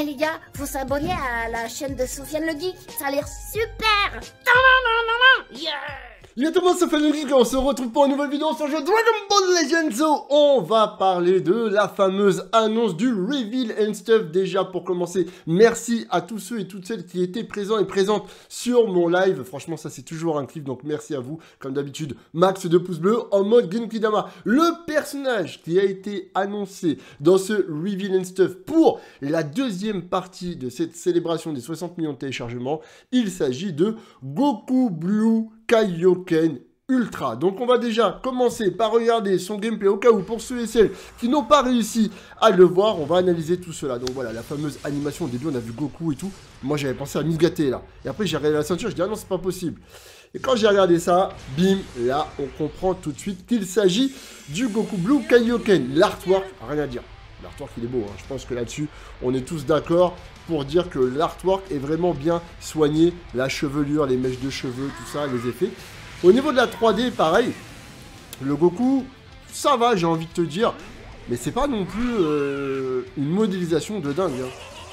Eh les gars, vous s'abonner à la chaîne de Sofiane le Geek, ça a l'air super les tout le monde, c'est on se retrouve pour une nouvelle vidéo sur le jeu Dragon Ball Legends. On va parler de la fameuse annonce du reveal and stuff. Déjà, pour commencer, merci à tous ceux et toutes celles qui étaient présents et présentes sur mon live. Franchement, ça, c'est toujours un clip, donc merci à vous. Comme d'habitude, max de pouces bleus en mode Genki Dama. Le personnage qui a été annoncé dans ce reveal and stuff pour la deuxième partie de cette célébration des 60 millions de téléchargements, il s'agit de Goku Blue Kaioken Ultra. Donc on va déjà commencer par regarder son gameplay au cas où pour ceux et celles qui n'ont pas réussi à le voir, on va analyser tout cela. Donc voilà, la fameuse animation au début, on a vu Goku et tout. Moi j'avais pensé à Migaté là. Et après j'ai regardé la ceinture, je dis ah non c'est pas possible. Et quand j'ai regardé ça, bim, là on comprend tout de suite qu'il s'agit du Goku Blue Kaioken. L'artwork, rien à dire. L'artwork, il est beau. Hein. Je pense que là-dessus, on est tous d'accord pour dire que l'artwork est vraiment bien soigné. La chevelure, les mèches de cheveux, tout ça, les effets. Au niveau de la 3D, pareil. Le Goku, ça va, j'ai envie de te dire. Mais c'est pas non plus euh, une modélisation de dingue. Hein.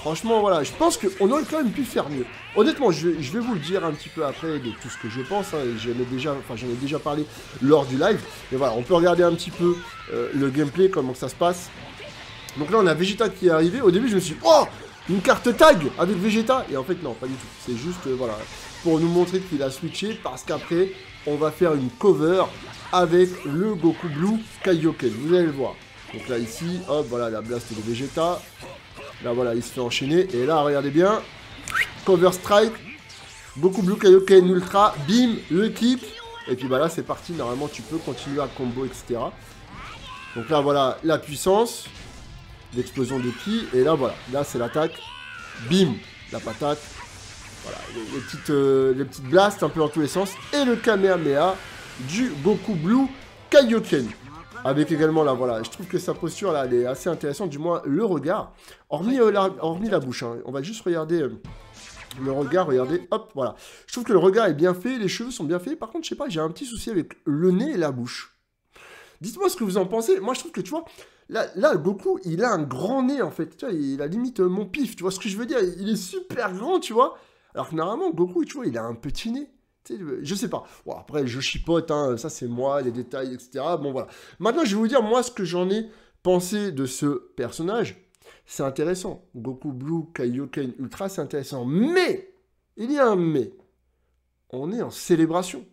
Franchement, voilà, je pense qu'on aurait quand même pu faire mieux. Honnêtement, je, vais vous le dire un petit peu après de tout ce que je pense. Hein, j'en ai, déjà, enfin, ai déjà parlé lors du live. Mais voilà, on peut regarder un petit peu euh, le gameplay, comment ça se passe. Donc là, on a Vegeta qui est arrivé. Au début, je me suis dit, oh, une carte tag avec Vegeta. Et en fait, non, pas du tout. C'est juste, euh, voilà, pour nous montrer qu'il a switché parce qu'après, on va faire une cover avec le Goku Blue Kaioken. Vous allez le voir. Donc là, ici, hop, voilà, la blast de Vegeta. Là, voilà, il se fait enchaîner. Et là, regardez bien. Cover strike. Goku Blue Kaioken Ultra. Bim, le clip Et puis, bah là, c'est parti. Normalement, tu peux continuer à combo, etc. Donc là, voilà, la puissance. L'explosion de ki. Et là, voilà, là c'est l'attaque. Bim, la patate. Voilà, les, petites, euh, les petites blasts un peu dans tous les sens. Et le Kamehameha du Goku Blue Kaioken. Avec également là, voilà, je trouve que sa posture là, elle est assez intéressante, du moins le regard. Hormis, euh, la, hormis la bouche, hein. on va juste regarder euh, le regard, regardez, hop, voilà. Je trouve que le regard est bien fait, les cheveux sont bien faits. Par contre, je sais pas, j'ai un petit souci avec le nez et la bouche. Dites-moi ce que vous en pensez. Moi, je trouve que tu vois, Là, Goku, il a un grand nez, en fait. Tu vois, il a limite euh, mon pif, tu vois ce que je veux dire Il est super grand, tu vois. Alors que normalement, Goku, tu vois, il a un petit nez. je sais pas. Bon, après, je chipote, hein, ça c'est moi, les détails, etc. Bon, voilà. Maintenant, je vais vous dire, moi, ce que j'en ai pensé de ce personnage. C'est intéressant. Goku Blue, Kaioken Ultra, c'est intéressant. Mais, il y a un mais. On est en célébration.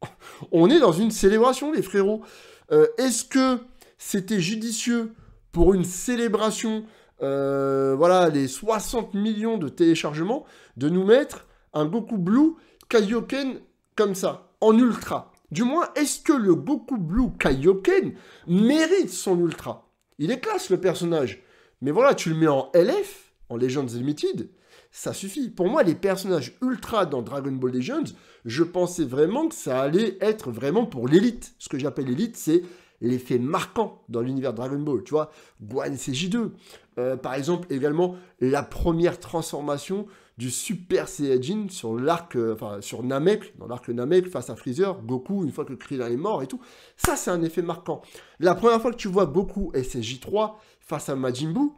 On est dans une célébration, les frérots. Euh, est-ce que c'était judicieux pour une célébration, euh, voilà, les 60 millions de téléchargements, de nous mettre un Goku Blue Kaioken comme ça, en ultra. Du moins, est-ce que le Goku Blue Kaioken mérite son ultra Il est classe le personnage. Mais voilà, tu le mets en LF, en Legends Limited, ça suffit. Pour moi, les personnages ultra dans Dragon Ball Legends, je pensais vraiment que ça allait être vraiment pour l'élite. Ce que j'appelle l'élite, c'est l'effet marquant dans l'univers Dragon Ball, tu vois, Guan CJ2, euh, par exemple également la première transformation du Super Saiyajin sur l'arc, euh, enfin sur Namek, dans l'arc Namek face à Freezer, Goku une fois que Krillin est mort et tout, ça c'est un effet marquant. La première fois que tu vois Goku et CJ3 face à Majin Buu,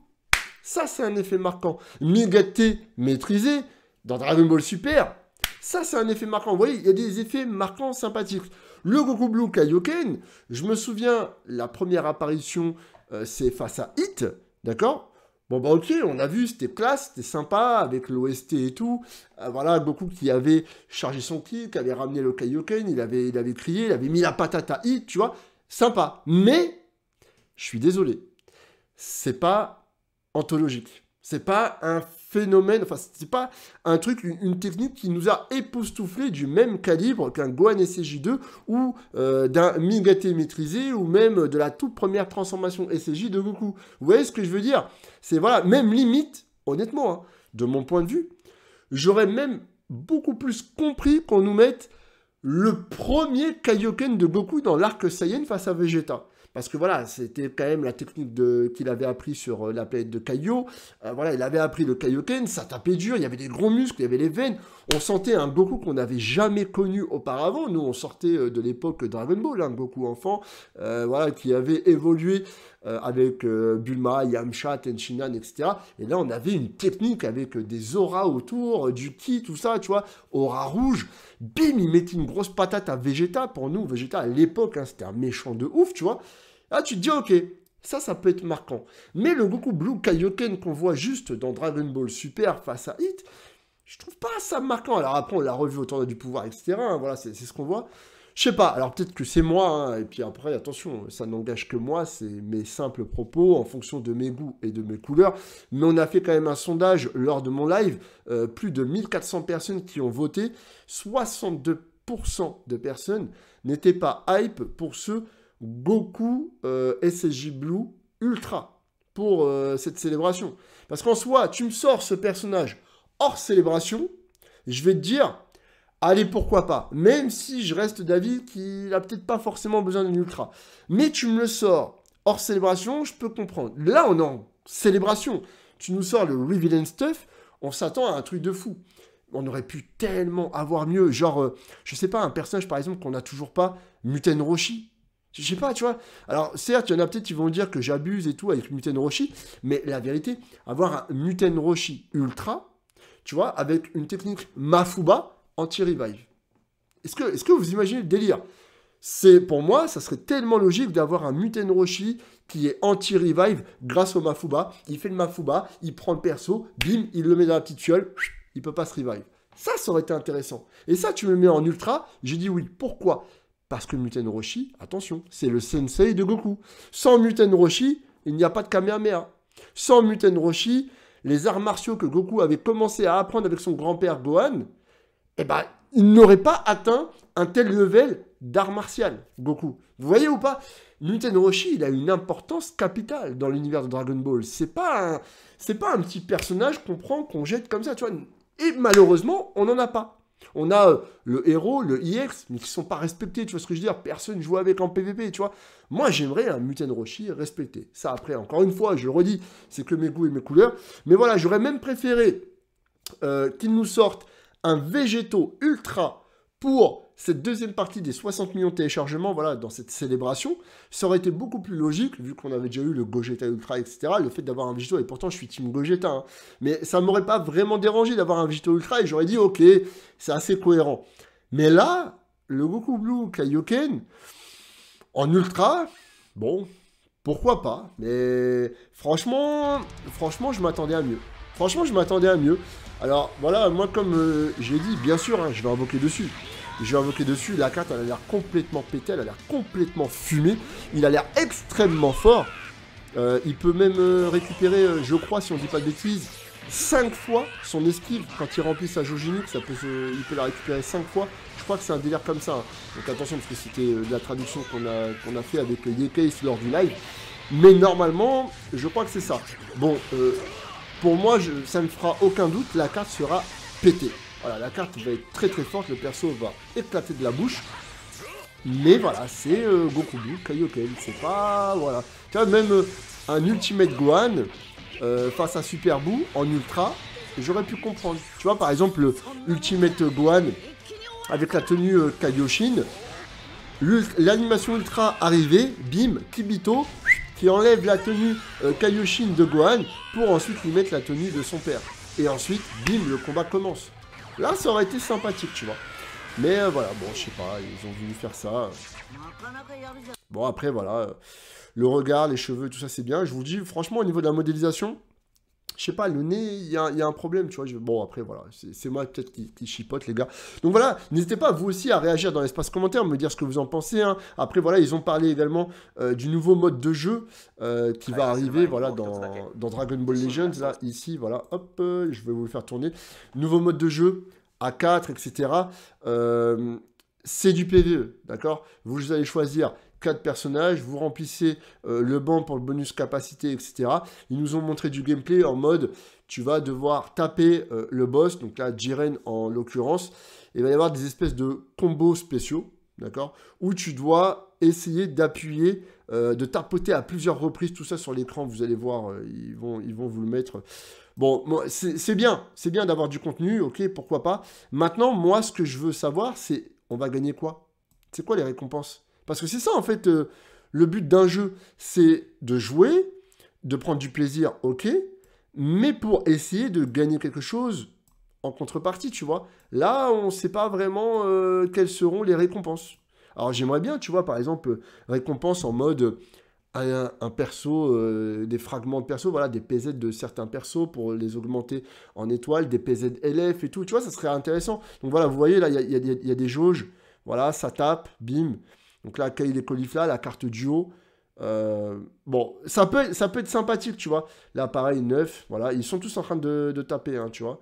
ça c'est un effet marquant. Migate maîtrisé dans Dragon Ball Super, ça c'est un effet marquant. Vous voyez, il y a des effets marquants sympathiques. Le Goku Blue Kaioken, je me souviens, la première apparition, euh, c'est face à Hit, d'accord Bon, bah ok, on a vu, c'était classe, c'était sympa, avec l'OST et tout. Euh, voilà, Goku qui avait chargé son kit, qui avait ramené le Kaioken, il avait, il avait crié, il avait mis la patate à Hit, tu vois. Sympa. Mais, je suis désolé, c'est pas anthologique. C'est pas un phénomène, enfin, c'est pas un truc, une, technique qui nous a époustouflé du même calibre qu'un Gohan SCJ2 ou euh, d'un Migaté maîtrisé ou même de la toute première transformation SCJ de Goku. Vous voyez ce que je veux dire C'est voilà, même limite, honnêtement, hein, de mon point de vue, j'aurais même beaucoup plus compris qu'on nous mette le premier Kaioken de Goku dans l'arc Saiyan face à Vegeta. Parce que voilà, c'était quand même la technique qu'il avait appris sur euh, la planète de Kaio. Euh, voilà, il avait appris le Kaioken, ça tapait dur, il y avait des gros muscles, il y avait les veines. On sentait un Goku qu'on n'avait jamais connu auparavant. Nous, on sortait euh, de l'époque Dragon Ball, un hein, Goku enfant, voilà, qui avait évolué avec Bulma, Yamcha, Tenshinhan, etc. Et là, on avait une technique avec des auras autour, du ki, tout ça, tu vois, aura rouge. Bim, il mettait une grosse patate à Vegeta. Pour nous, Vegeta, à l'époque, hein, c'était un méchant de ouf, tu vois. Ah, tu te dis, ok, ça, ça peut être marquant. Mais le Goku Blue Kaioken qu'on voit juste dans Dragon Ball Super face à Hit, je trouve pas ça marquant. Alors après, on l'a revu au tournoi du pouvoir, etc. Hein, voilà, c'est ce qu'on voit. Je sais pas, alors peut-être que c'est moi, hein, et puis après, attention, ça n'engage que moi, c'est mes simples propos en fonction de mes goûts et de mes couleurs, mais on a fait quand même un sondage lors de mon live, euh, plus de 1400 personnes qui ont voté, 62% de personnes n'étaient pas hype pour ceux beaucoup euh, SSJ Blue Ultra pour euh, cette célébration. Parce qu'en soi, tu me sors ce personnage hors célébration, je vais te dire, allez, pourquoi pas. Même si je reste d'avis qu'il a peut-être pas forcément besoin d'un ultra. Mais tu me le sors hors célébration, je peux comprendre. Là, on est en célébration. Tu nous sors le Reveal and Stuff, on s'attend à un truc de fou. On aurait pu tellement avoir mieux. Genre, je euh, je sais pas, un personnage par exemple qu'on n'a toujours pas, Muten Roshi, je sais pas, tu vois. Alors, certes, il y en a peut-être qui vont dire que j'abuse et tout avec Muten Roshi, mais la vérité, avoir un Muten Roshi Ultra, tu vois, avec une technique Mafuba anti-revive. Est-ce que, est que vous imaginez le délire c'est pour moi, ça serait tellement logique d'avoir un Muten Roshi qui est anti-revive grâce au Mafuba. Il fait le Mafuba, il prend le perso, bim, il le met dans la petite fiole, il peut pas se revive. Ça, ça aurait été intéressant. Et ça, tu me mets en ultra, j'ai dit oui. Pourquoi parce que Muten Roshi, attention, c'est le sensei de Goku. Sans Muten Roshi, il n'y a pas de Kamehameha. Sans Muten Roshi, les arts martiaux que Goku avait commencé à apprendre avec son grand-père Gohan, eh ben, il n'aurait pas atteint un tel level d'art martial, Goku. Vous voyez ou pas Muten Roshi, il a une importance capitale dans l'univers de Dragon Ball. C'est pas c'est pas un petit personnage qu'on prend, qu'on jette comme ça, tu vois. Et malheureusement, on n'en a pas. On a euh, le héros, le IX, mais qui sont pas respectés, tu vois ce que je veux dire Personne joue avec en PVP, tu vois Moi, j'aimerais un Mutant Roshi respecté. Ça, après, encore une fois, je le redis, c'est que mes goûts et mes couleurs. Mais voilà, j'aurais même préféré euh, qu'il nous sorte un Végéto ultra pour cette deuxième partie des 60 millions de téléchargements, voilà, dans cette célébration, ça aurait été beaucoup plus logique, vu qu'on avait déjà eu le Gogeta Ultra, etc., le fait d'avoir un Vito et pourtant je suis team Gogeta, hein. mais ça m'aurait pas vraiment dérangé d'avoir un Vito Ultra, et j'aurais dit, ok, c'est assez cohérent. Mais là, le Goku Blue Kaioken, en Ultra, bon, pourquoi pas, mais franchement, franchement, je m'attendais à mieux. Franchement, je m'attendais à mieux. Alors voilà, moi comme euh, j'ai dit, bien sûr, hein, je vais invoquer dessus. Je vais invoquer dessus, la carte elle a l'air complètement pétée, elle a l'air complètement fumée, il a l'air extrêmement fort. Euh, il peut même euh, récupérer, je crois, si on dit pas de bêtises, 5 fois son esquive quand il remplit sa jauge ça peut il peut la récupérer 5 fois. Je crois que c'est un délire comme ça. Hein. Donc attention parce que c'était la traduction qu'on a, qu'on a fait avec Yekes lors du live. Mais normalement, je crois que c'est ça. Bon, euh, pour moi, je, ça ne me fera aucun doute, la carte sera pétée. Voilà, la carte va être très très forte, le perso va éclater de la bouche. Mais voilà, c'est beaucoup Goku Blue, Kaioken, c'est pas... Voilà. Tu vois, même euh, un Ultimate Gohan euh, face à Super Buu en Ultra, j'aurais pu comprendre. Tu vois, par exemple, le Ultimate Gohan avec la tenue euh, Kaioshin, l'animation Ultra arrivée, bim, Kibito, qui enlève la tenue euh, de Gohan pour ensuite lui mettre la tenue de son père. Et ensuite, bim, le combat commence. Là, ça aurait été sympathique, tu vois. Mais euh, voilà, bon, je sais pas, ils ont voulu faire ça. Bon, après, voilà, euh, le regard, les cheveux, tout ça, c'est bien. Je vous dis, franchement, au niveau de la modélisation, je sais pas, le nez, il y, a, un problème, tu vois. bon, après, voilà, c'est moi peut-être qui, chipote, les gars. Donc voilà, n'hésitez pas, vous aussi, à réagir dans l'espace commentaire, me dire ce que vous en pensez. Hein. Après, voilà, ils ont parlé également euh, du nouveau mode de jeu euh, qui va arriver, voilà, dans, Dragon Ball Legends, ici, voilà, hop, euh, je vais vous le faire tourner. Nouveau mode de jeu, A4, etc. c'est du PVE, d'accord Vous allez choisir de personnages, vous remplissez euh, le banc pour le bonus capacité, etc. Ils nous ont montré du gameplay en mode tu vas devoir taper euh, le boss, donc là Jiren en l'occurrence, il va y avoir des espèces de combos spéciaux, d'accord Où tu dois essayer d'appuyer, euh, de tarpoter à plusieurs reprises, tout ça sur l'écran, vous allez voir, ils, vont, ils vont vous le mettre. Bon, c'est bien, c'est bien d'avoir du contenu, ok, pourquoi pas. Maintenant, moi, ce que je veux savoir, c'est on va gagner quoi C'est quoi les récompenses parce que c'est ça, en fait, euh, le but d'un jeu, c'est de jouer, de prendre du plaisir, ok, mais pour essayer de gagner quelque chose en contrepartie, tu vois. Là, on ne sait pas vraiment euh, quelles seront les récompenses. Alors j'aimerais bien, tu vois, par exemple, récompense en mode euh, un, perso, des fragments de perso, voilà, des PZ de certains persos pour les augmenter en étoiles, des PZ LF et tout, tu vois, ça serait intéressant. Donc voilà, vous voyez, là, il y a, des jauges, voilà, ça tape, bim. Donc là, cahier et là, la carte duo. Euh, bon, ça peut, ça peut être sympathique, tu vois. Là, pareil, neuf. Voilà, ils sont tous en train de, taper, hein, tu vois.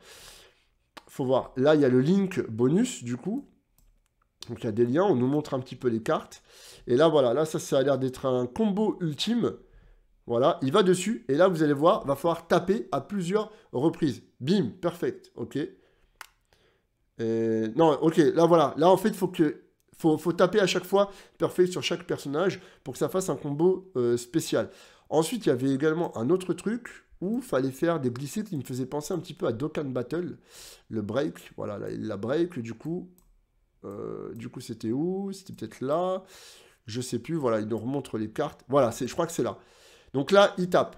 Faut voir. Là, il y a le link bonus, du coup. Donc, il y a des liens. On nous montre un petit peu les cartes. Et là, voilà. Là, ça, ça a l'air d'être un combo ultime. Voilà, il va dessus. Et là, vous allez voir, va falloir taper à plusieurs reprises. Bim, perfect. OK. Non, OK. Là, voilà. Là, en fait, il faut que faut, faut taper à chaque fois parfait sur chaque personnage pour que ça fasse un combo euh, spécial. Ensuite, il y avait également un autre truc où fallait faire des glissés qui me faisaient penser un petit peu à Dokkan Battle, le break, voilà, la, break, du coup, euh, du coup c'était où C'était peut-être là, je sais plus, voilà, il nous remontre les cartes, voilà, je crois que c'est là. Donc là, il tape,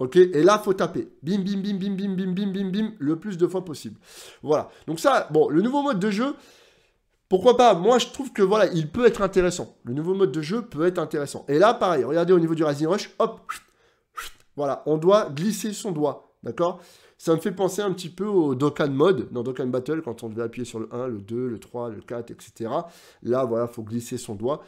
ok Et là, faut taper, bim, bim, bim, bim, bim, bim, bim, bim, bim, le plus de fois possible. Voilà, donc ça, bon, le nouveau mode de jeu, pourquoi pas Moi, je trouve que voilà, il peut être intéressant. Le nouveau mode de jeu peut être intéressant. Et là, pareil, regardez au niveau du Rising Rush, hop, voilà, on doit glisser son doigt, d'accord Ça me fait penser un petit peu au Dokkan mode, dans Dokkan Battle, quand on devait appuyer sur le 1, le 2, le 3, le 4, etc. Là, voilà, faut glisser son doigt.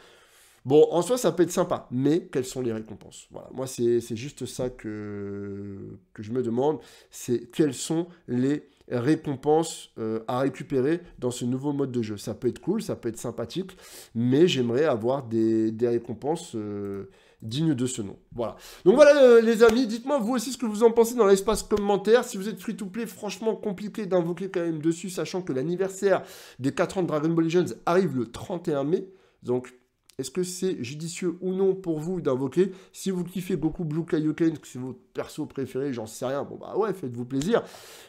Bon, en soi, ça peut être sympa, mais quelles sont les récompenses Voilà, moi, c'est juste ça que, que je me demande, c'est quelles sont les récompenses euh, à récupérer dans ce nouveau mode de jeu. Ça peut être cool, ça peut être sympathique, mais j'aimerais avoir des, récompenses euh, dignes de ce nom. Voilà. Donc voilà euh, les amis, dites-moi vous aussi ce que vous en pensez dans l'espace commentaire. Si vous êtes free-to-play, franchement compliqué d'invoquer quand même dessus, sachant que l'anniversaire des 4 ans de Dragon Ball Legends arrive le 31 mai. Donc est-ce que c'est judicieux ou non pour vous d'invoquer Si vous kiffez beaucoup Blue Kaioken, que c'est votre perso préféré, j'en sais rien, bon bah ouais, faites-vous plaisir.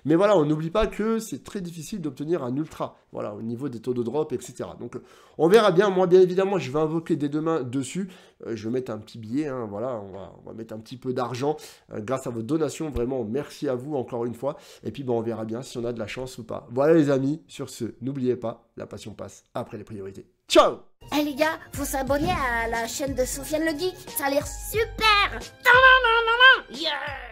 Mais voilà, on n'oublie pas que c'est très difficile d'obtenir un ultra. Voilà, au niveau des taux de drop, etc. Donc, on verra bien. Moi, bien évidemment, je vais invoquer dès demain dessus. Euh, je vais mettre un petit billet. Hein, voilà, on va, mettre un petit peu d'argent euh, grâce à vos donations. Vraiment, merci à vous encore une fois. Et puis, bon, on verra bien si on a de la chance ou pas. Voilà, les amis. Sur ce, n'oubliez pas, la passion passe après les priorités. Ciao Eh les gars, faut s'abonner à la chaîne de Sofiane le Geek. Ça a l'air super Non, non, non, non, non Yeah